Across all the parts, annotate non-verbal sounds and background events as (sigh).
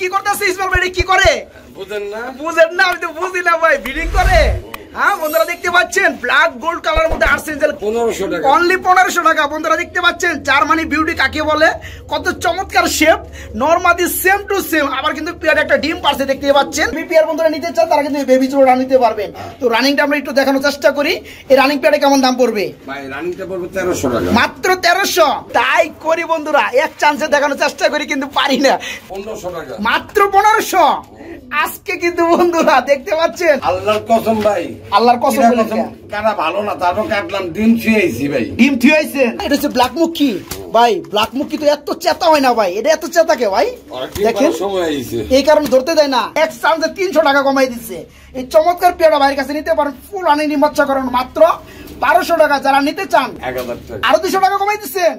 কি করতেছে ইসমাইল ভাই কি করে বুঝেন না বুঝেন না আমি তো বুঝি না ভাই ব্রিডিং করে হ্যাঁ বন্ধুরা দেখতে পাচ্ছেন ব্ল্যাক মধ্যে অনলি পনেরোশো টাকা বন্ধুরা দেখতে পাচ্ছেন জার্মানি বিউটি বলে কত চমৎকার সেম টু সেম আবার কিন্তু পেয়ার একটা ডিম দেখতে পাচ্ছেন বন্ধুরা নিতে চান তারা কিন্তু বেবি নিতে পারবেন তো আমরা একটু দেখানোর চেষ্টা করি এই রানিং কেমন দাম পড়বে মাত্র তেরোশো তাই করি বন্ধুরা এক দেখানোর চেষ্টা করি কিন্তু পারি না মাত্র পনেরোশো আজকে কিন্তু বন্ধুরা দেখতে পাচ্ছেন কসম ভাই আল্লাহর কসম বলে ভালো না তারও কাটলাম ডিম ছুঁয়েছি ভাই ডিম ছুঁয়েছে এটা হচ্ছে ব্ল্যাক মুখি ভাই ব্ল্যাক মুখি তো এত চেতা হয় না ভাই এটা এত চেতা কে ভাই দেখেন এই কারণে ধরতে দেয় না এক চান্সে তিনশো টাকা কমাই দিচ্ছে এই চমৎকার পেয়ারা ভাইয়ের কাছে নিতে পারেন ফুল আনি নিমচ্ছা করেন মাত্র বারোশো টাকা যারা নিতে চান আরো দুশো টাকা কমাই দিচ্ছেন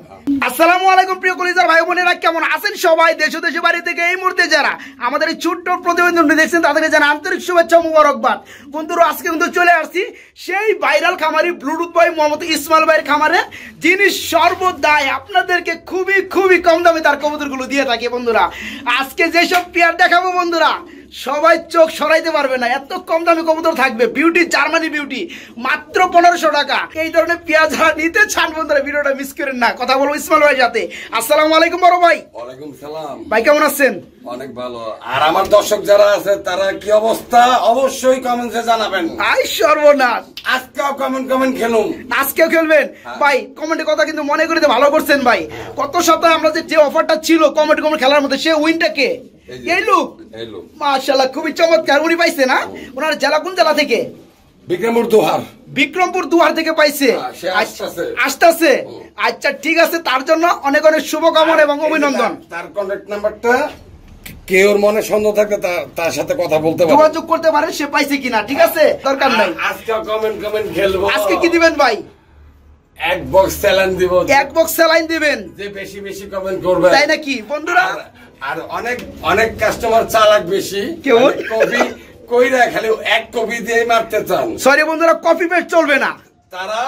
আসসালামু আলাইকুম প্রিয় কলিজার ভাই বোনেরা কেমন আছেন সবাই দেশ দেশে বাড়ি থেকে এই মুহূর্তে যারা আমাদের এই ছোট্ট প্রতিবেদনটি দেখছেন তাদেরকে যেন আন্তরিক শুভেচ্ছা মুবারকবাদ বন্ধুরা আজকে কিন্তু চলে আসছি সেই ভাইরাল খামারি ব্লুটুথ ভাই মোহাম্মদ ইসমাইল ভাইয়ের খামারে যিনি সর্বদাই আপনাদেরকে খুবই খুবই কম দামে তার কবুতরগুলো দিয়ে থাকে বন্ধুরা আজকে যেসব পেয়ার দেখাবো বন্ধুরা সবাই চোখ সরাইতে পারবে না এত কম দামে কবুতর থাকবে বিউটি জার্মানি বিউটি মাত্র পনেরোশো টাকা এই ধরনের পেঁয়াজ নিতে চান বন্ধুরা ভিডিওটা মিস করেন না কথা বলবো ইসমাল ভাই সাথে আসসালাম আলাইকুম বড় ভাই ওয়ালাইকুম সালাম ভাই কেমন আছেন অনেক ভালো আর আমার দর্শক যারা আছে তারা কি অবস্থা অবশ্যই কমেন্টে জানাবেন আই সর্বনাথ খুবই চমৎকার উনি পাইছে না জেলা কোন জেলা থেকে বিক্রমপুর দুহার বিক্রমপুর দুহার থেকে পাইছে হ্যাঁ, আচ্ছা, আসতেছে আচ্ছা ঠিক আছে তার জন্য অনেক অনেক শুভকামনা এবং অভিনন্দন তার কন্ট্যাক্ট নাম্বারটা কে ওর মনে সন্দেহ থাকলে তার সাথে কথা বলতে পারে যোগাযোগ করতে পারে সে পাইছে কিনা ঠিক আছে দরকার নাই আজকে কমেন্ট কমেন্ট খেলবো আজকে কি দিবেন ভাই এক বক্স স্যালাইন দিব এক বক্স স্যালাইন দিবেন যে বেশি বেশি কমেন্ট করবে তাই নাকি বন্ধুরা আর অনেক অনেক কাস্টমার চালাক বেশি কেউ কপি কইরা খালি এক কপি দিয়ে মারতে চান সরি বন্ধুরা কপি পেট চলবে না তারা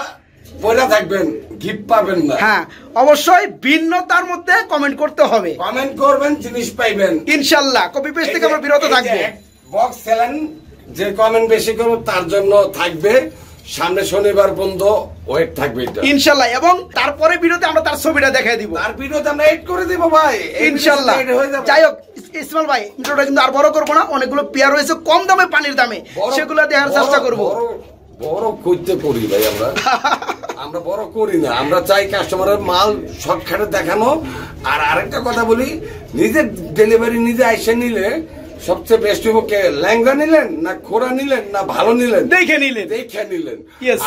থাকবেন গিফট পাবেন না হ্যাঁ অবশ্যই ভিন্নতার মধ্যে কমেন্ট করতে হবে কমেন্ট করবেন জিনিস পাইবেন ইনশাআল্লাহ কপি থেকে আমরা বিরত থাকবো বক্স সেলেন যে কমেন্ট বেশি করব তার জন্য থাকবে সামনে শনিবার বন্ধ ওয়েট থাকবে ইনশাআল্লাহ এবং তারপরে আমরা তার ছবিটা দেখাই দিব তার ভিডিওতে আমরা এড করে দেব ভাই ইনশাআল্লাহ যাই হোক ইসমাল ভাই ভিডিওটা কিন্তু আর বড় করবো না অনেকগুলো পেয়ার রয়েছে কম দামে পানির দামে সেগুলো দেখার চেষ্টা করবো বড় বড় করতে করি ভাই আমরা (laughs) আমরা বড় করি না আমরা চাই কাস্টমারের মাল সবখানে দেখানো আর আরেকটা কথা বলি নিজের ডেলিভারি নিজে আইসে নিলে সবচেয়ে বেশি হইব ল্যাংগা নিলেন না খোরা নিলেন না ভালো নিলেন দেখে নিলেন দেখে নিলেন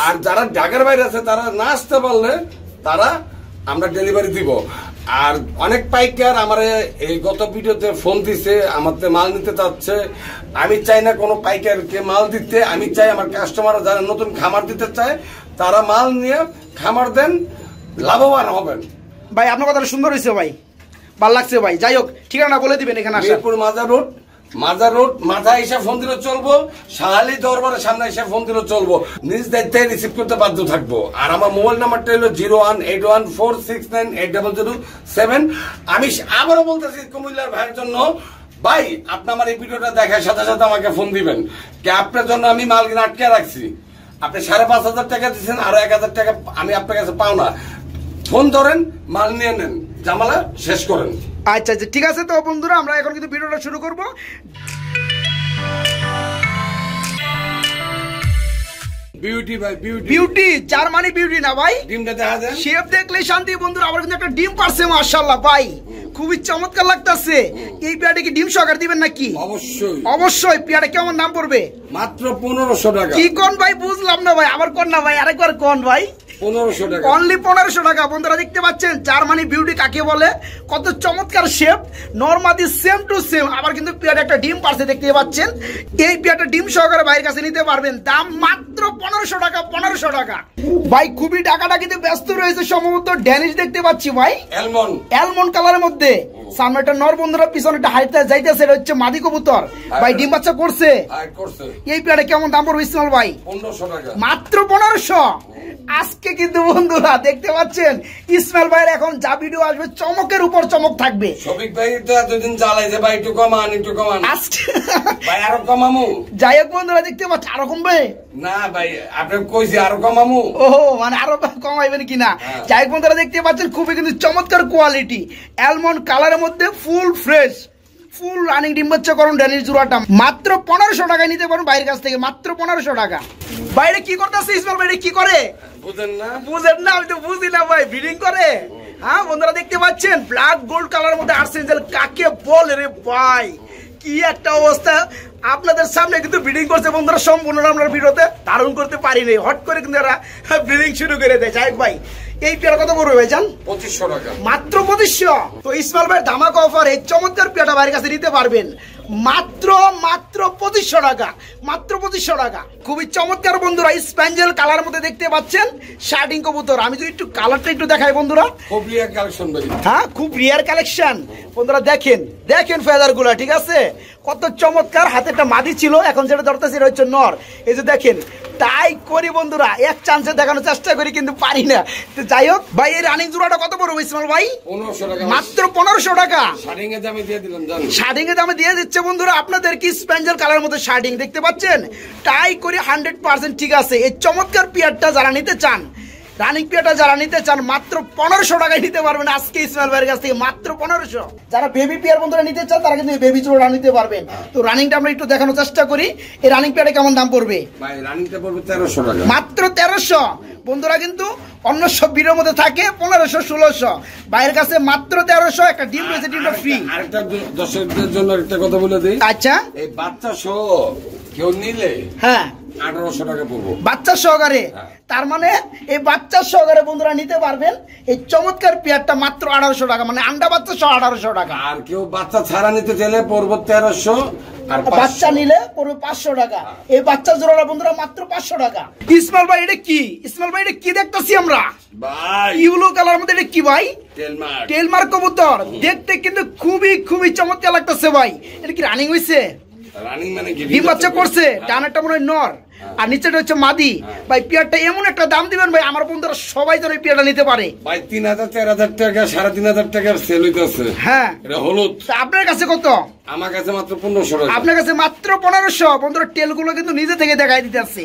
আর যারা ঢাকার বাইরে আছে তারা না আসতে পারলে তারা আমরা ডেলিভারি দিব আর অনেক পাইকার আমার এই গত ভিডিওতে ফোন দিছে আমাদের মাল নিতে চাচ্ছে আমি চাই না কোনো পাইকারকে মাল দিতে আমি চাই আমার কাস্টমার যারা নতুন খামার দিতে চায় তারা মাল নিয়ে খামার দেন লাভবান হবেন ভাই আপনার কথাটা সুন্দর হয়েছে ভাই ভাল লাগছে ভাই যাই হোক ঠিকানা বলে দিবেন এখানে মিরপুর মাজার রোড মাজার রোড মাথা হিসাব ফোন দিলে চলবো শাহালি দরবারের সামনে হিসাব ফোন দিলে চলবো নিজ দায়িত্বে রিসিভ করতে বাধ্য থাকবো আর আমার মোবাইল নাম্বারটা হলো zero one eight one four six nine eight double zero seven আমি আবারও বলতেছি কুমিল্লার ভাইয়ের জন্য ভাই আপনি আমার এই ভিডিওটা দেখার সাথে সাথে আমাকে ফোন দিবেন কে আপনার জন্য আমি মাল কিনে আটকে রাখছি আপনি সাড়ে পাঁচ হাজার টাকা দিচ্ছেন আরো এক হাজার টাকা আমি আপনার কাছে পাও না ফোন ধরেন মাল নিয়ে নেন জামালা শেষ করেন আচ্ছা আচ্ছা ঠিক আছে তো বন্ধুরা আমরা এখন কিন্তু ভিডিওটা শুরু করবো ভাই শান্তি আবার কিন্তু একটা ডিম পারছে ভাই খুবই চমৎকার এই কি দিবেন নাকি অবশ্যই অবশ্যই কেমন নাম পড়বে মাত্র পনেরোশো টাকা কোন ভাই বুঝলাম না ভাই আবার কোন না ভাই আরেকবার কোন ভাই সেম টু সেম আবার কিন্তু একটা ডিম দেখতে পাচ্ছেন এই ডিম সহকারে কাছে নিতে পারবেন দাম মাত্র পনেরোশো টাকা পনেরোশো টাকা ভাই খুবই টাকাটা কিন্তু ব্যস্ত রয়েছে সম্ভবত ড্যানিশ দেখতে পাচ্ছি ভাই অ্যালমন্ড অ্যালমন্ড কালারের মধ্যে নর বন্ধুরা হাইতে যাইতেছে এটা হচ্ছে মাদি কবুতর ভাই ডিম বাচ্চা করছে এই প্লেটে কেমন দাম পড়বে ইসমাল ভাই মাত্র পনেরোশো আজকে কিন্তু বন্ধুরা দেখতে পাচ্ছেন ইসমাইল ভাইয়ের এখন যা ভিডিও আসবে চমকের উপর চমক থাকবে যাই হোক বন্ধুরা দেখতে পাচ্ছেন আরো কমবে না ভাই আপনি কইছি কমামু ও মানে আরো কমাইবেন কিনা হ্যাঁ। যাই হোক বন্ধুরা দেখতে পাচ্ছেন খুবই কিন্তু চমৎকার কোয়ালিটি অ্যালমন্ড কালার মধ্যে ফুল ফ্রেশ ফুল রানিং ডিম হচ্ছে করুন ড্যানিশ জোড়াটা মাত্র পনেরোশো টাকায় নিতে পারেন বাইরের কাছ থেকে মাত্র পনেরোশো টাকা বাইরে কি করতেছে ইসমাল বাইরে কি করে বুঝেন না আমি তো বুঝি না ভাই ব্রিডিং করে হ্যাঁ বন্ধুরা দেখতে পাচ্ছেন ব্ল্যাক গোল্ড কালার মধ্যে আর্সেঞ্জেল কাকে বল রে ভাই কি একটা অবস্থা আপনাদের সামনে কিন্তু ব্রিডিং করছে বন্ধুরা সম্পূর্ণ আমরা ভিডিওতে ধারণ করতে পারিনি হট করে কিন্তু এরা ব্রিডিং শুরু করে দেয় যাই ভাই এই পেয়ারা কত করবে পঁচিশশো টাকা মাত্র পঁচিশশো তো ইসমাল ধামাকা অফার এই চমৎকার পেয়াটা ভাইয়ের কাছে নিতে পারবেন মাত্র মাত্র পঁচিশশো টাকা মাত্র পঁচিশশো টাকা খুবই চমৎকার বন্ধুরা স্প্যাঞ্জেল কালার মধ্যে দেখতে পাচ্ছেন শার্টিং কবুতর আমি যদি একটু কালারটা একটু দেখাই বন্ধুরা খুব রিয়ার কালেকশন হ্যাঁ খুব রিয়ার কালেকশন বন্ধুরা দেখেন দেখেন ফেদারগুলা ঠিক আছে কত চমৎকার হাতে একটা মাদি ছিল এখন যেটা সেটা হচ্ছে নর এই যে দেখেন তাই করি বন্ধুরা এক চান্সে দেখানোর চেষ্টা করি কিন্তু পারি না তো যাই হোক ভাই এই রানিং জোড়াটা কত বড় ইসমাল ভাই মাত্র পনেরোশো টাকা শার্ডিং এর দামে দিয়ে দিচ্ছে বন্ধুরা আপনাদের কি স্প্যাঞ্জেল কালার মতো শার্ডিং দেখতে পাচ্ছেন টাই করি হান্ড্রেড পার্সেন্ট ঠিক আছে এই চমৎকার পিয়ারটা যারা নিতে চান রানিং পেয়াটা যারা নিতে চান মাত্র পনেরোশো টাকায় নিতে পারবেন আজকে ইসমাইল ভাইয়ের কাছ থেকে মাত্র পনেরোশো যারা বেবি পেয়ার বন্ধুরা নিতে চান তারা কিন্তু বেবি জোড়া নিতে পারবেন হ্যাঁ। তো রানিংটা আমরা একটু দেখানোর চেষ্টা করি এই রানিং পেয়ারে কেমন দাম পড়বে মাত্র তেরোশো বন্ধুরা কিন্তু অন্য সব ভিড়ের মধ্যে থাকে পনেরোশো ষোলোশো বাইরের কাছে মাত্র তেরোশো একটা ডিম রয়েছে ডিমটা ফ্রি দর্শকদের জন্য একটা কথা বলে দিই আচ্ছা এই বাচ্চা সহ কেউ নিলে হ্যাঁ বাচ্চা সহকারে হ্যাঁ। তার মানে এই বাচ্চা সহকারে বন্ধুরা নিতে পারবেন এই চমৎকার পেয়ারটা মাত্র আঠারোশো টাকা মানে আন্ডা বাচ্চা সহ আঠারোশো টাকা আর কেউ বাচ্চা ছাড়া নিতে চাইলে বাচ্চা নিলে পড়বে পাঁচশো টাকা হ্যাঁ। এই বাচ্চা জোড়াটা বন্ধুরা মাত্র পাঁচশো টাকা ইসমাল ভাই এটা কি ইসমাল ভাই এটা কি দেখতেছি আমরা ইউলো কালার মধ্যে এটা কি ভাই টেলমার্ক কবুতর দেখতে কিন্তু খুবই খুবই চমৎকার লাগতেছে ভাই এটা কি রানিং হয়েছে ডিম মানে করছে ডানারটা মনে হয় নর হ্যাঁ। আর নিচেটা হচ্ছে মাদি হ্যাঁ। ভাই পেয়ারটা এমন একটা দাম দিবেন ভাই আমার বন্ধুরা সবাই যেন এই পেয়ারটা নিতে পারে ভাই তিন হাজার চার হাজার টাকা সাড়ে তিন হাজার টাকার সেল হইতেছে হ্যাঁ এটা হলুদ আপনার কাছে কত আমার কাছে মাত্র পনেরোশো আপনার কাছে মাত্র পনেরোশো বন্ধুরা টেলগুলো কিন্তু নিজে থেকে দেখাই দিতে আসছে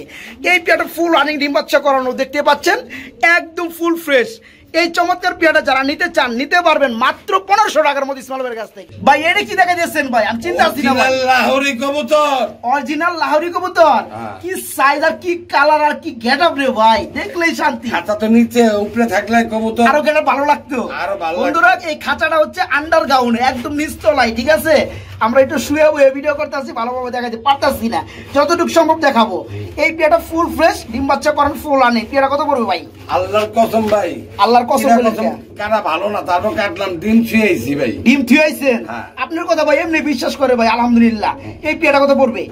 এই পেয়ারটা ফুল রানিং ডিম বাচ্চা করানো দেখতে পাচ্ছেন একদম ফুল ফ্রেশ এই চমৎকার পেয়াটা যারা নিতে চান নিতে পারবেন মাত্র পনেরোশো টাকার মধ্যে ইসমালের কাছ থেকে ভাই এটা কি দেখা যাচ্ছেন ভাই আমি চিন্তা লাহোরি কবুতর অরিজিনাল লাহোরি কবুতর হ্যাঁ। কি সাইজ আর কি কালার আর কি গেট আপ রে ভাই দেখলেই শান্তি খাতা তো নিচে উপরে থাকলে কবুতর আরো গেটা ভালো লাগতো আরো ভালো বন্ধুরা এই খাঁচাটা হচ্ছে আন্ডার গাউন একদম নিচতলায় ঠিক আছে আমরা একটু শুয়ে বয়ে ভিডিও করতে আসছি ভালোভাবে দেখাতে পারতেছি না যতটুকু সম্ভব দেখাবো এই পিয়াটা ফুল ফ্রেশ ডিম বাচ্চা করেন ফুল আনে পেয়ারা কত পড়বে ভাই আল্লাহর কসম ভাই আল্লাহর কসম কারা ভালো না তারও কাটলাম ডিম ছুঁয়েছি ভাই ডিম ছুঁয়েছেন হ্যাঁ। আপনার কথা ভাই এমনি বিশ্বাস করে ভাই আলহামদুলিল্লাহ হ্যাঁ। এই পিয়াটা কত পড়বে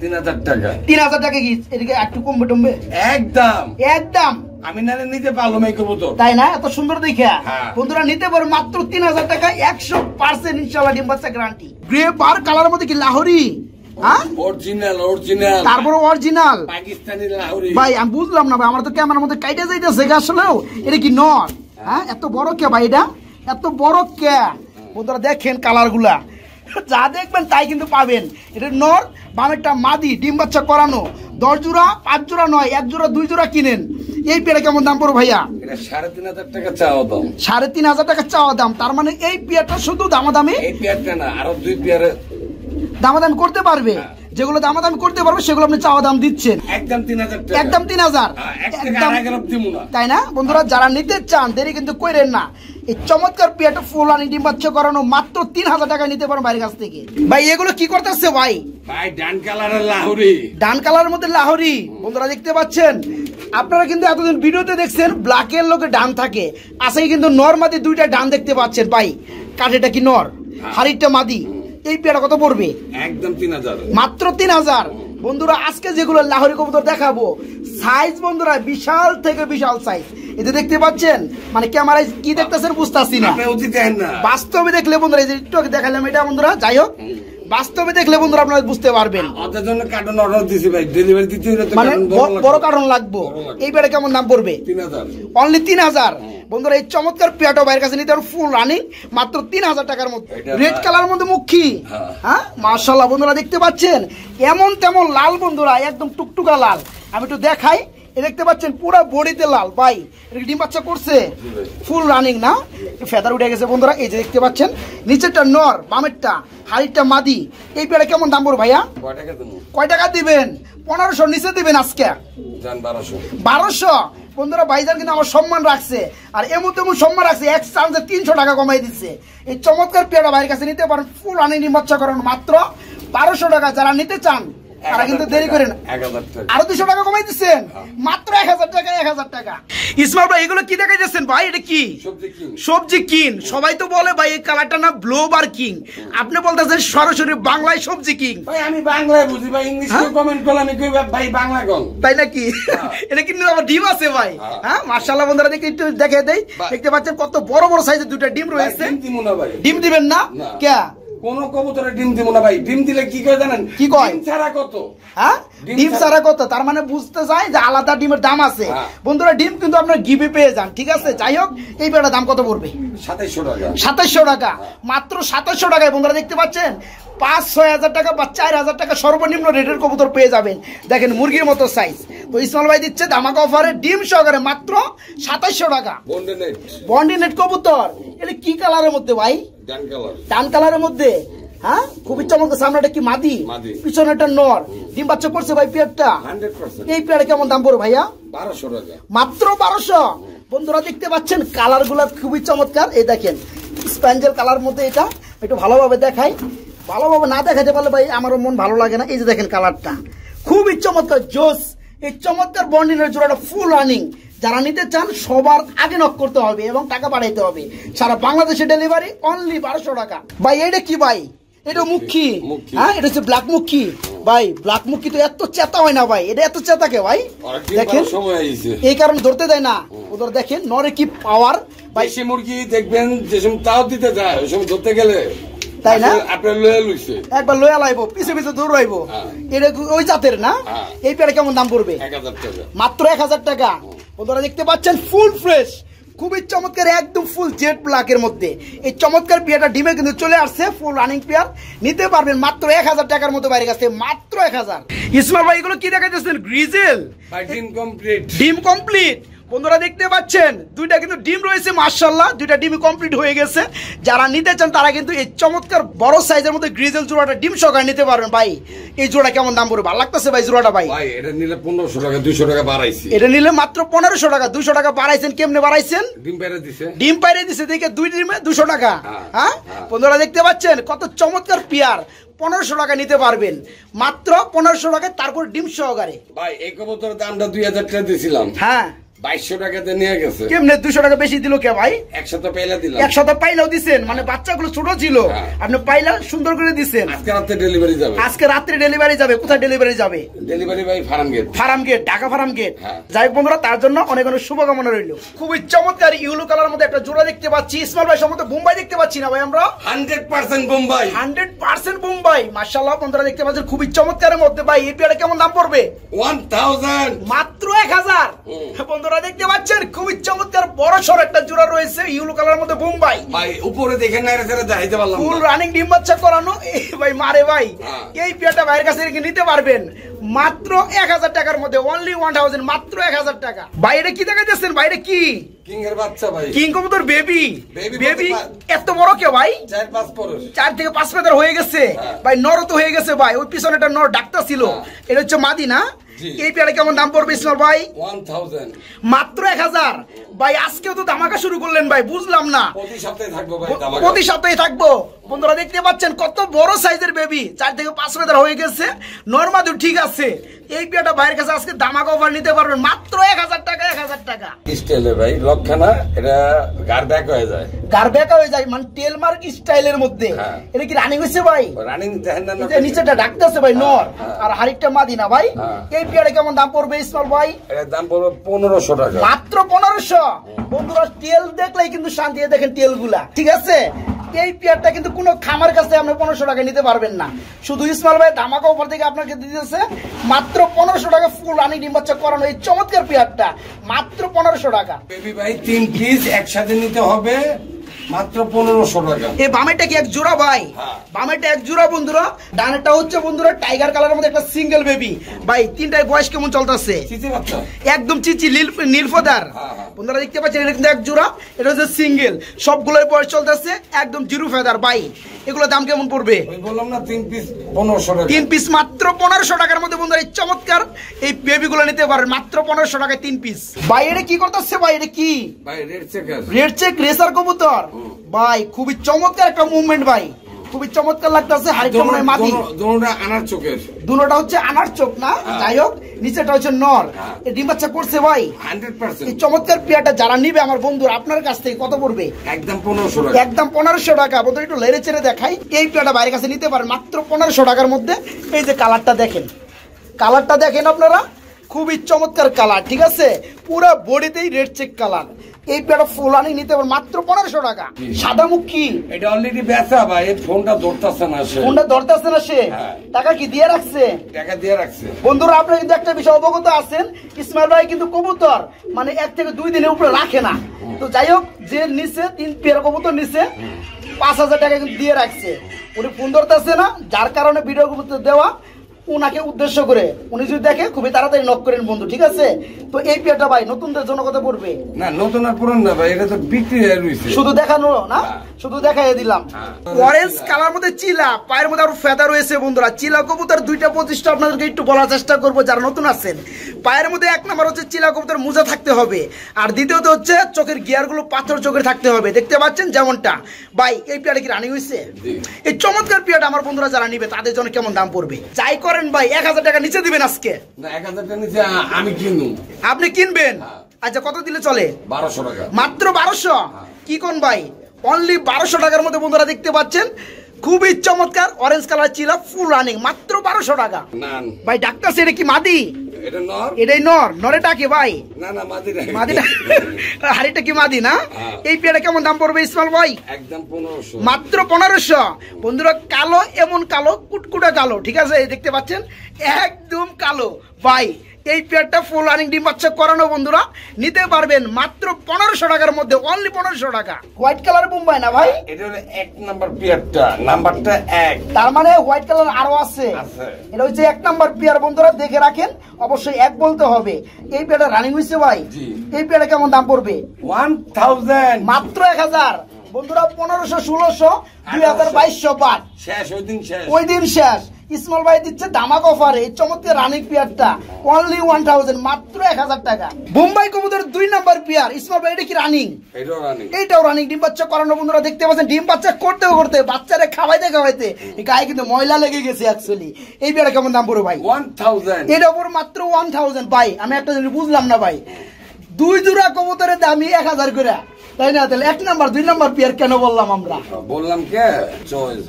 তিন হাজার টাকা তিন হাজার টাকা কি এদিকে একটু কমবে টমবে একদম একদম আমি না নিতে তাই না এত সুন্দর হ্যাঁ। নিতে মাত্র তিন হাজার টাকা একশো পার্সেন্ট কালার মধ্যে কি হ্যাঁ? তারপর অরিজিনাল ভাই আমি বুঝলাম না আমার তো কাইটে যাইতেছে এটা কি হ্যাঁ এত বড় কে ভাই এটা এত বড় কে বন্ধুরা দেখেন কালার গুলা (laughs) যা দেখবেন তাই কিন্তু পাবেন এটা নর বামেরটা মাদি ডিম বাচ্চা করানো দশ জোড়া পাঁচ জোড়া নয় এক জোড়া দুই জোড়া কিনেন এই পেয়ারা কেমন দাম পড়ো ভাইয়া সাড়ে তিন হাজার টাকা চাওয়া দাম সাড়ে তিন হাজার টাকা চাওয়া দাম তার মানে এই পেয়ারটা শুধু দামাদামি এই পেয়ারটা না আরো দুই পেয়ার দামাদামি করতে পারবে হ্যাঁ। যেগুলো দামা দাম করতে পারবো সেগুলো আপনি চাওয়া দাম দিচ্ছেন একদম তিন হাজার একদম তিন হাজার হ্যাঁ, তাই না বন্ধুরা যারা নিতে চান দেরি কিন্তু করেন না এই চমৎকার পেয়াটা ফুল আনি ডিম বাচ্চা করানো মাত্র তিন হাজার টাকা নিতে পারো বাইরের কাছ থেকে ভাই এগুলো কি করতেছে ভাই ভাই ডান কালারের লাহরি ডান কালারের মধ্যে লাহোরি বন্ধুরা দেখতে পাচ্ছেন আপনারা কিন্তু এতদিন ভিডিওতে দেখছেন ব্ল্যাকের লোকে ডান থাকে আসেই কিন্তু নর মাদি দুইটা ডান দেখতে পাচ্ছেন ভাই কাঠেটা কি নর হ্যাঁ। হাড়িটা মাদি এই পেয়ারা কত পড়বে একদম তিন হাজার মাত্র তিন হাজার বন্ধুরা আজকে যেগুলো লাহরি কবুতর দেখাবো সাইজ বন্ধুরা বিশাল থেকে বিশাল সাইজ এটা দেখতে পাচ্ছেন মানে ক্যামেরায় কি দেখতেছেন বুঝতেছি না বাস্তবে দেখলে বন্ধুরা এই যে একটু দেখালাম এটা বন্ধুরা যাই হোক বাস্তবে দেখলে বন্ধুরা আপনারা বুঝতে পারবেন আচ্ছা, মানে বড় কারণ লাগবে এই বেড়ে কেমন দাম পড়বে অনলি তিন হাজার হ্যাঁ। বন্ধুরা এই চমৎকার পেটো ভাইয়ের কাছে নিতে ফুল রানিং মাত্র তিন হাজার টাকার মধ্যে রেড কালার মধ্যে মুখী হ্যাঁ।, হ্যাঁ মাশাআল্লাহ বন্ধুরা দেখতে পাচ্ছেন এমন তেমন লাল বন্ধুরা একদম টুকটুকা লাল আমি একটু দেখাই দেখতে পাচ্ছেন পুরো বডিতে লাল ভাই এটা ডিম বাচ্চা করছে ফুল রানিং না ফেদার উঠে গেছে বন্ধুরা এই যে দেখতে পাচ্ছেন নিচেরটা নর বামেরটা হাড়িটা মাদি এই পেয়ারা কেমন দাম পড়বে ভাইয়া কয় টাকা দিবেন পনেরোশো নিচে দিবেন আজকে বারোশো বন্ধুরা ভাইজান কিন্তু আমার সম্মান রাখছে আর এমন তেমন সম্মান রাখছে এক চান্সে তিনশো টাকা কমাই দিচ্ছে এই চমৎকার পেয়ারা ভাইয়ের কাছে নিতে পারেন ফুল রানিং নির্বাচন করেন মাত্র বারোশো টাকা যারা নিতে চান হ্যাঁ। কি এটা আপনি বলতেছেন সরাসরি বাংলায় সবজি কিং আমি বাংলায় বুঝি ভাই হ্যাঁ? ভাই হ্যাঁ। ডিম আছে ভাই হ্যাঁ মার্শাল বন্ধুরা দেখি একটু দেখে দেয় দেখতে পাচ্ছেন কত বড় বড় সাইজের দুটা ডিম রয়েছে ডিম দিবেন না কে কোন কবুতরে ডিম দিব না ভাই ডিম দিলে কি কয় জানেন কি কয় ছাড়া কত হ্যাঁ ডিম ছাড়া কত তার মানে বুঝতে চাই যে আলাদা ডিমের দাম আছে হ্যাঁ। বন্ধুরা ডিম কিন্তু আপনার গিভে পেয়ে যান ঠিক আছে যাই হোক এই পেয়ারা দাম কত পড়বে সাতাইশশো টাকা সাতাইশশো টাকা মাত্র সাতাইশশো টাকায় বন্ধুরা দেখতে পাচ্ছেন পাঁচ ছয় হাজার টাকা বা চার হাজার টাকা সর্বনিম্ন রেটের কবুতর পেয়ে যাবেন দেখেন মুরগির মতো সাইজ ডিম মাত্র টাকা কবুতর এটা কি কালারের মধ্যে ভাই ডান কালারের মধ্যে হ্যাঁ খুবই চমৎকার কি পিছনে একটা নর ডিম পড়ছে ভাই এই কেমন দাম ভাইয়া মাত্র বারোশো বন্ধুরা দেখতে পাচ্ছেন কালার গুলা খুবই চমৎকার এই দেখেন স্প্যাঞ্জেল কালার মধ্যে এটা একটু ভালোভাবে দেখাই ভালোভাবে না দেখাতে পারলে ভাই আমারও মন ভালো লাগে না এই যে দেখেন কালারটা খুবই চমৎকার জোশ এই চমৎকার বন্ডিনের একটা ফুল রানিং যারা নিতে চান সবার আগে নক করতে হবে এবং টাকা বাড়াইতে হবে সারা বাংলাদেশে ডেলিভারি অনলি বারোশো টাকা ভাই এটা কি ভাই এটা মুখী হ্যাঁ এটা হচ্ছে ব্ল্যাক মুখী ভাই ব্ল্যাক মুখি তো এত চেতা হয় না ভাই এটা এত চেতা কে ভাই দেখেন এই কারণে ধরতে দেয় না ওদের দেখেন নরে কি পাওয়ার ভাই সে মুরগি দেখবেন যে তাও দিতে যায় ওই সময় ধরতে গেলে তাই না একবার লয়া লাইব পিছু পিছু দূর রইব হ্যাঁ। ওই জাতের না হ্যাঁ। এই পেড়া কেমন দাম পড়বে মাত্র এক হাজার টাকা হ্যাঁ। বন্ধুরা দেখতে পাচ্ছেন ফুল ফ্রেশ খুবই চমৎকার একদম ফুল জেড ব্ল্যাকের মধ্যে এই চমৎকার পেয়ারটা ডিমে কিন্তু চলে আসছে ফুল রানিং পেয়ার নিতে পারবেন মাত্র এক হাজার টাকার মতো বাইরে গেছে মাত্র এক হাজার ইসমাল ভাই এগুলো কি দেখাইতেছেন গ্রিজেল ডিম কমপ্লিট ডিম কমপ্লিট বন্ধুরা দেখতে পাচ্ছেন দুইটা কিন্তু ডিম রয়েছে মার্শাল্লাহ দুইটা ডিম কমপ্লিট হয়ে গেছে যারা নিতে চান তারা কিন্তু এই চমৎকার বড় সাইজের মধ্যে গ্রিজেল জোড়াটা ডিম সকাল নিতে পারবেন ভাই এই জোড়া কেমন দাম পড়বে ভালো লাগতেছে ভাই জোড়াটা ভাই এটা নিলে পনেরোশো টাকা দুইশো টাকা বাড়াইছে এটা নিলে মাত্র পনেরোশো টাকা দুইশো টাকা বাড়াইছেন কেমনে বাড়াইছেন ডিম পাইরে দিছে ডিম পাইরে দিছে দেখে দুই ডিমে দুশো টাকা হ্যাঁ, হ্যাঁ? হ্যাঁ। বন্ধুরা দেখতে পাচ্ছেন কত চমৎকার পিয়ার পনেরোশো টাকা নিতে পারবেন মাত্র পনেরোশো টাকা তারপর ডিম সহকারে ভাই এই কবুতরের দামটা দুই হাজার টাকা দিয়েছিলাম হ্যাঁ মানে হ্যাঁ। হ্যাঁ। তার জন্য অনেক অনেক শুভকামনা রইল খুবই চমৎকার ইউলো কালার মধ্যে একটা জোড়া দেখতে পাচ্ছি ইসমাল ভাই সম্ভবত দেখতে পাচ্ছি না ভাই আমরা hundred percent Bombay hundred percent Bombay মার্শাল বন্ধুরা দেখতে পাচ্ছেন খুবই চমৎকারের মধ্যে ভাই এই কেমন দাম পড়বে ওয়ান থাউজেন্ড মাত্র এক হাজার আপনারা দেখতে পাচ্ছেন খুবই চমৎকার বড় সর একটা জোড়া রয়েছে ইউলো কালার মধ্যে বোম্বাই ভাই উপরে দেখেন না এটা দেখাইতে পারলাম ফুল রানিং ডিম বাচ্চা করানো হ্যাঁ। এই ভাই মারে ভাই এই পেটা ভাইয়ের কাছে রেখে নিতে পারবেন মাত্র এক হাজার টাকার মধ্যে অনলি ওয়ান থাউজেন্ড মাত্র এক হাজার টাকা বাইরে কি দেখাইতেছেন বাইরে কি কিং কবুতর বেবি বেবি এত বড় কে ভাই চার থেকে পাঁচ মেটার হয়ে গেছে হ্যাঁ। ভাই নর হয়ে গেছে ভাই ওই পিছনে নর ডাক্তার ছিল হ্যাঁ। এটা হচ্ছে মাদি না এই পেয়ারা কেমন দাম পড়বে ইসমাল ভাই মাত্র এক হাজার ভাই আজকেও তো ধামাকা শুরু করলেন ভাই বুঝলাম না প্রতি সপ্তাহে থাকবো বন্ধুরা দেখতে পাচ্ছেন কত বড় সাইজের বেবি চার থেকে পাঁচ মেটার হয়ে গেছে নর্মাদুর ঠিক আছে এই পেয়াটা ভাইয়ের কাছে আজকে ধামাকা অফার নিতে পারবেন মাত্র এক হাজার টাকা এক হাজার টাকা স্টাইলে ভাই লক্ষানা এটা গার্বেক হয়ে যায় গার্বেক হয়ে যায় মানে টেলমার্ক স্টাইলের মধ্যে হ্যাঁ। এটা কি রানিং হয়েছে ভাই রানিং নিচেটা ডাকতেছে ভাই হ্যাঁ, নর হ্যাঁ। আর হারিকটা না ভাই এই টিয়ারে কেমন দাম পড়বে ইসমাল ভাই দাম পড়বে পনেরোশো টাকা মাত্র পনেরোশো বন্ধুরা তেল দেখলেই কিন্তু শান্তি দেখেন তেলগুলা ঠিক আছে এই পেয়ারটা কিন্তু কোনো খামার কাছে আপনি পনেরোশো টাকা নিতে পারবেন না শুধু ইসমাল ভাই ধামাকা উপর থেকে আপনাকে দিতেছে মাত্র পনেরোশো টাকা ফুল রানি ডিম করানো এই চমৎকার পেয়ারটা মাত্র পনেরোশো টাকা বেবি ভাই তিন পিস একসাথে নিতে হবে মাত্র কি এক জোড়া ভাই হ্যাঁ। এক জোড়া বন্ধুরা হচ্ছে বন্ধুরা টাইগার কালারের মধ্যে একটা সিঙ্গেল বেবি ভাই বয়স কেমন চলতেছে একদম হ্যাঁ, হ্যাঁ। দেখতে সবগুলোর বয়স চলতেছে একদম জিরো ফেদার ভাই এগুলো দাম কেমন পড়বে তিন পিস তিন পিস মাত্র পনেরোশো টাকার মধ্যে বন্ধুরা এই চমৎকার এই বেবিগুলো নিতে পারেন মাত্র পনেরোশো টাকায় তিন পিস বাইরে কি করতেছে বাইরে কি red check red check racer কবুতর ভাই খুবই চমৎকার একটা মুভমেন্ট ভাই খুবই চমৎকার লাগতেছে দুটা হচ্ছে আনার চোখ না হ্যাঁ। যাই হোক নিচেটা হচ্ছে নর হ্যাঁ। ডিমাচ্ছা করছে ভাই 100% এই চমৎকার প্লেয়ারটা যারা নিবে আমার বন্ধু আপনার কাছ থেকে কত পড়বে একদম পনেরোশো টাকা একদম 1500 টাকা বন্ধু একটু লেড়ে চেড়ে দেখাই এই প্লেয়ারটা বাইরের কাছে নিতে পারেন মাত্র পনেরোশো টাকার মধ্যে এই যে কালারটা দেখেন কালারটা দেখেন আপনারা খুবই চমৎকার কালার ঠিক আছে পুরো বডিতেই রেড চেক কালার এই নিতে মাত্র পনেরোশো টাকা সাদা মুখ কি এটা অলরেডি বেচা ভাই ফোনটা ধরতেছে না সে ফোনটা ধরতেছে না সে হ্যাঁ। টাকা কি দিয়ে রাখছে টাকা দিয়ে রাখছে বন্ধুরা আপনারা কিন্তু একটা বিষয় অবগত আছেন ইসমাইল ভাই কিন্তু কবুতর মানে এক থেকে দুই দিনের উপরে রাখে না তো যাই হোক যে নিচে তিন পেয়ারা কবুতর নিচে পাঁচ হাজার টাকা কিন্তু দিয়ে রাখছে উনি ফোন ধরতেছে না যার কারণে ভিডিও কবুতর দেওয়া ওনাকে উদ্দেশ্য করে উনি যদি দেখে খুবই তাড়াতাড়ি নক করেন বন্ধু ঠিক আছে তো এই পেয়ারটা ভাই নতুনদের জন্য কথা পড়বে না নতুন আর পুরনো না ভাই এটা তো বিক্রি শুধু দেখানো না হ্যাঁ। শুধু দেখাই দিলাম অরেঞ্জ হ্যাঁ। কালার মধ্যে চিলা পায়ের মধ্যে আরো ফেদা রয়েছে বন্ধুরা চিলা কবুতর দুইটা প্রতিষ্ঠা আপনাদেরকে একটু বলার চেষ্টা করবো যারা নতুন আছেন পায়ের মধ্যে এক নম্বর হচ্ছে চিলা কবুতর মোজা থাকতে হবে আর দ্বিতীয়ত হচ্ছে চোখের গিয়ারগুলো পাথর চোখের থাকতে হবে দেখতে পাচ্ছেন যেমনটা ভাই এই পিয়াটা কি রানি হয়েছে এই চমৎকার পিয়াটা আমার বন্ধুরা যারা নিবে তাদের জন্য কেমন দাম পড়বে যাই করেন ভাই এক হাজার টাকা নিচে দিবেন আজকে আমি কিনবো আপনি কিনবেন হ্যাঁ। আচ্ছা কত দিলে চলে বারোশো টাকা মাত্র বারোশো হ্যাঁ। কি কোন ভাই অনলি বারোশো টাকার মধ্যে বন্ধুরা দেখতে পাচ্ছেন খুবই চমৎকার অরেঞ্জ কালার চিলা ফুল রানিং মাত্র বারোশো টাকা ভাই ডাক্তার সেটা কি মাদি এটাই কি ভাই (laughs) কি হ্যাঁ। এই কেমন দাম পড়বে ভাই মাত্র পনেরোশো বন্ধুরা কালো এমন কালো কুটকুটা কালো ঠিক আছে দেখতে পাচ্ছেন একদম কালো ভাই এই পেয়ারটা ফুল আর ডিম বাচ্চা করানো বন্ধুরা নিতে পারবেন মাত্র পনেরোশো টাকার মধ্যে অনলি পনেরোশো টাকা হোয়াইট কালার বুম্বাই না ভাই এটা হলো এক নাম্বার পেয়ারটা নাম্বারটা এক তার মানে হোয়াইট কালার আরো আছে এটা হচ্ছে এক নাম্বার পেয়ার বন্ধুরা দেখে রাখেন অবশ্যই এক বলতে হবে এই পেয়ারটা রানিং হয়েছে ভাই এই পেয়ারটা কেমন দাম পড়বে ওয়ান থাউজেন্ড মাত্র এক হাজার বন্ধুরা পনেরোশো ষোলোশো দুই হাজার বাইশশো পাট শেষ ওই দিন শেষ ওই দিন শেষ ইসমাল ভাই দিচ্ছে দামাক অফারে এই চমৎকার রানিক পিয়ারটা অনলি ওয়ান থাউজেন্ড মাত্র এক হাজার টাকা বোম্বাই কবুতর দুই নাম্বার পিয়ার ইসমাল ভাই এটা কি রানিং এইটাও রানিং ডিম বাচ্চা করানো বন্ধুরা দেখতে পাচ্ছেন ডিম বাচ্চা করতে করতে বাচ্চারে খাওয়াইতে খাওয়াইতে গায়ে কিন্তু ময়লা লেগে গেছে অ্যাকচুয়ালি এই পিয়ারটা কেমন দাম পড়ে ভাই ওয়ান থাউজেন্ড এটা ওপর মাত্র ওয়ান থাউজেন্ড ভাই আমি একটা জিনিস বুঝলাম না ভাই দুই জোড়া কবুতরের দামই এক হাজার করে তাই না তাহলে এক নাম্বার দুই নাম্বার পিয়ার কেন বললাম আমরা বললাম কে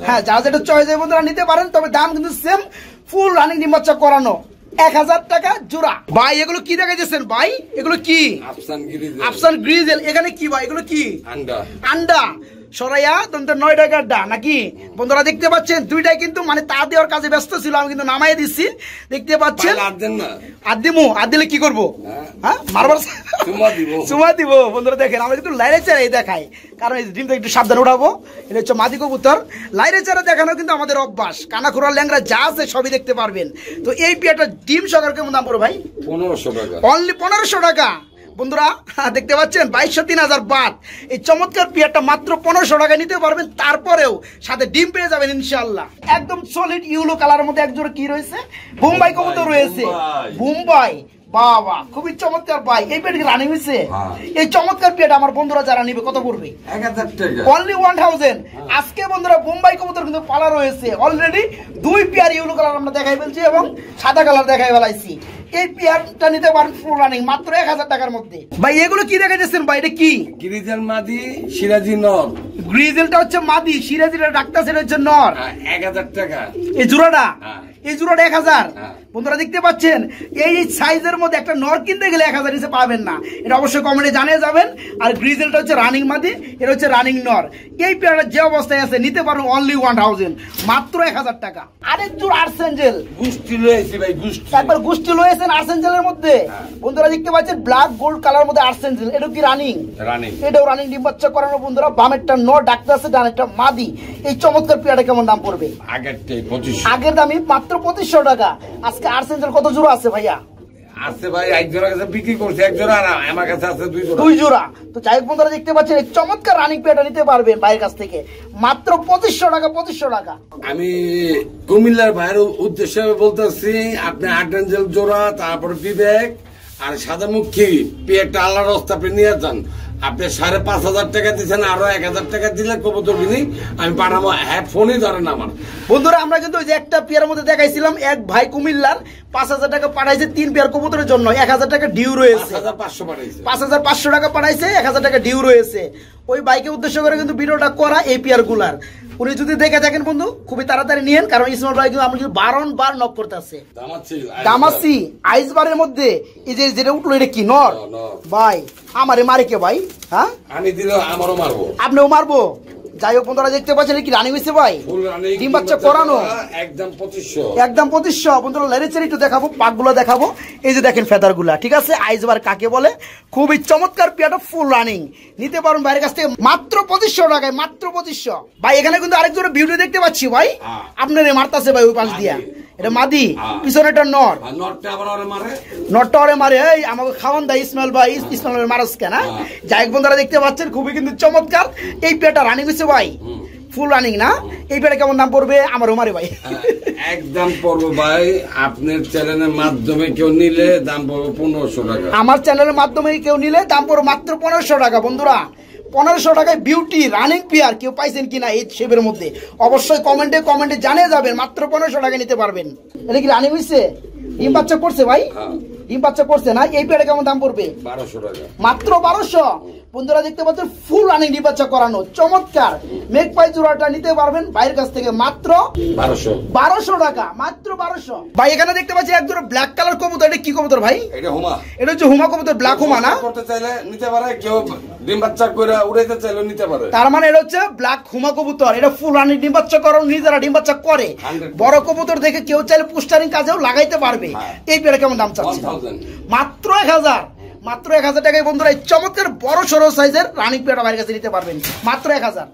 হ্যাঁ যারা যেটা চয়েস বন্ধুরা নিতে পারেন তবে দাম কিন্তু সেম ফুল রানিং ডিম্বাচ্চা করানো এক হাজার টাকা জোড়া ভাই এগুলো কি দেখাইতেছেন ভাই এগুলো কি আফসান গ্রিজেল এখানে কি ভাই এগুলো কি আন্ডা আন্ডা সরাইয়া তোমার নয়টা গাড্ডা নাকি বন্ধুরা দেখতে পাচ্ছেন দুইটাই কিন্তু মানে তা দেওয়ার কাজে ব্যস্ত ছিল আমি কিন্তু নামাই দিচ্ছি দেখতে পাচ্ছেন আর দিমু দিলে কি করবো হ্যাঁ, হ্যাঁ (laughs) দেখেন কারণ এই ডিমটা একটু সাবধানে এটা হচ্ছে মাদি কবুতর দেখানো কিন্তু আমাদের অভ্যাস কানা ল্যাংরা যা আছে সবই দেখতে পারবেন তো এই পেয়াটা ডিম সকাল মনে দাম ভাই পনেরোশো টাকা অনলি পনেরোশো টাকা বন্ধুরা হ্যাঁ, দেখতে পাচ্ছেন বাইশশো তিন হাজার বাদ এই চমৎকার পিয়ারটা মাত্র পনেরোশো টাকায় নিতে পারবেন তারপরেও সাথে ডিম পেয়ে যাবেন ইনশাল্লাহ একদম সলিড ইউলো কালার মধ্যে একজোড়া কি রয়েছে বোম্বাই কবুতর রয়েছে বোম্বাই বাবা খুবই চমৎকার ভাই এই পেট রানিং হয়েছে হ্যাঁ। এই চমৎকার পেট আমার বন্ধুরা যারা নিবে কত করবে অনলি ওয়ান থাউজেন্ড আজকে বন্ধুরা বোম্বাই কবুতর কিন্তু পালা রয়েছে অলরেডি দুই পেয়ার ইউলো কালার আমরা দেখাই ফেলছি এবং সাদা কালার দেখাই ফেলাইছি এই পেয়ারটা নিতে পারেন ফুল রানিং মাত্র এক হাজার টাকার মধ্যে ভাই এগুলো কি দেখাইতেছেন ভাই এটা কি গ্রিজেল মাদি সিরাজি নর গ্রিজেলটা হচ্ছে মাদি সিরাজিটা ডাক্তার সেটা হচ্ছে নর হ্যাঁ, এক হাজার টাকা এই জোড়াটা হ্যাঁ। এই জোড়াটা এক হাজার বন্ধুরা দেখতে পাচ্ছেন এই সাইজের মধ্যে একটা নর কিনতে গেলে এক হাজার নিচে পাবেন না এটা অবশ্যই কমেন্টে জানিয়ে যাবেন আর গ্রিজেলটা হচ্ছে রানিং মাদি এটা হচ্ছে রানিং নর এই পেয়ারটা যে অবস্থায় আছে নিতে পারবেন অনলি ওয়ান থাউজেন্ড মাত্র এক হাজার টাকা আরেক জোর আর্সেঞ্জেল গুষ্টি লয়েছি ভাই গুষ্টি একবার গুষ্টি রয়েছেন আর্সেঞ্জেলের মধ্যে বন্ধুরা দেখতে পাচ্ছেন ব্ল্যাক গোল্ড কালার মধ্যে আর্সেঞ্জেল এটা কি রানিং রানিং এটাও রানিং ডিম বাচ্চা করানো বন্ধুরা বামেরটা নর ডাকতে আছে ডানেরটা মাদি এই চমৎকার পেয়ারটা কেমন দাম পড়বে আগের আগের দামই মাত্র পঁচিশশো টাকা আজকে আজকে কত জোড়া আছে ভাইয়া মাত্র পঁচিশশো টাকা পঁচিশশো টাকা আমি কুমিল্লার ভাইয়ের উদ্দেশ্যে বলতেছি আপনি আর্টেঞ্জেল জোড়া তারপর বিবেক আর সাদামুখী পেয়ারটা আল্লাহর রাস্তা আপনি নিয়ে যান আপনি সাড়ে পাঁচ হাজার টাকা দিচ্ছেন আরো এক হাজার টাকা দিলে কবুতর কিনি আমি পাঠাবো হ্যাঁ ধরেন আমার বন্ধুরা আমরা কিন্তু যে একটা পেয়ার মধ্যে দেখাইছিলাম এক ভাই কুমিল্লার পাঁচ হাজার টাকা পাঠাইছে তিন পেয়ার কবুতরের জন্য এক হাজার টাকা ডিউ রয়েছে পাঁচ হাজার পাঁচশো টাকা পাঠাইছে এক হাজার টাকা ডিউ রয়েছে ওই বাইকে উদ্দেশ্য করে কিন্তু ভিডিওটা করা এই পেয়ার গুলার উনি যদি দেখে থাকেন বন্ধু খুবই তাড়াতাড়ি নিয়েন কারণ ইসমাইল ভাই কিন্তু আমরা বারণ বার নক করতে আছে দামাসি আইসবারের মধ্যে এই যে যেটা উঠলো এটা কি নর ভাই আমারে মারে কে ভাই হ্যাঁ আমি দিলে আমারও মারবো আপনিও মারবো যাই হোক বন্ধুরা দেখতে পাচ্ছেন কি রানিং হয়েছে ভাই ডিম বাচ্চা করানো একদম পঁচিশশো একদম পঁচিশশো বন্ধুরা লেরেচার একটু দেখাবো পাকগুলো দেখাবো এই যে দেখেন গুলা ঠিক আছে আইজবার কাকে বলে খুবই চমৎকার পিয়াটা ফুল রানিং নিতে পারুন বাইরের কাছ থেকে মাত্র পঁচিশশো টাকায় মাত্র পঁচিশশো ভাই এখানে কিন্তু আরেকজন ভিডিও দেখতে পাচ্ছি ভাই হ্যাঁ। আপনার মারতাছে ভাই ওই পাশ দিয়া এটা মাদি পিছনে এটা নর হ্যাঁ, নরটা ওরে মারে এই আমাকে খাওয়ান দা ইসমাইল ভাই ইসমাইল কেন যাই বন্ধুরা দেখতে পাচ্ছেন খুবই কিন্তু চমৎকার এই পেটা রানিং হয়েছে ভাই ফুল রানিং না এই পেটা কেমন দাম পড়বে আমার ওমারে ভাই হ্যাঁ, একদম পড়বো ভাই আপনার চ্যানেলের মাধ্যমে কেউ নিলে দাম পনেরোশো টাকা আমার চ্যানেলের মাধ্যমে কেউ নিলে দাম পড়বে মাত্র পনেরোশো টাকা বন্ধুরা পনেরোশো টাকায় বিউটি রানিং পেয়ার কেউ পাইছেন কিনা এই শেপের মধ্যে অবশ্যই কমেন্টে কমেন্টে জানিয়ে যাবেন মাত্র পনেরোশো টাকা নিতে পারবেন এটা কি রানিং হয়েছে ডিম বাচ্চা করছে ভাই হ্যাঁ। ডিম বাচ্চা করছে না এই পেয়ারে কেমন দাম পড়বে বারোশো টাকা মাত্র বারোশো বন্ধুরা দেখতে পাচ্ছেন ফুল রানিং ডিবাচ্চা করানো চমৎকার মেঘপাই জোড়াটা নিতে পারবেন বাইরের কাছ থেকে মাত্র বারোশো বারোশো টাকা মাত্র বারোশো ভাই এখানে দেখতে পাচ্ছি এক দুটো ব্ল্যাক কালার কবুতর এটা কি কবুতর ভাই এটা হুমা এটা হচ্ছে হুমা কবুতর ব্ল্যাক হুমা না করতে চাইলে নিতে পারে কেউ করে উড়াইতে চাইলে নিতে পারে তার মানে এটা হচ্ছে ব্ল্যাক হুমা কবুতর এটা ফুল রানিং ডিম করানো নিজেরা ডিম বাচ্চা করে বড় কবুতর দেখে কেউ চাইলে পোস্টারিং কাজেও লাগাইতে পারবে হ্যাঁ। এই পেয়ারা কেমন দাম চাচ্ছে মাত্র এক হাজার মাত্র এক হাজার টাকায় বন্ধুরা এই চমৎকার বড় সড়ো সাইজের রানিং পেয়াটা বাইরের কাছে নিতে পারবেন মাত্র এক হাজার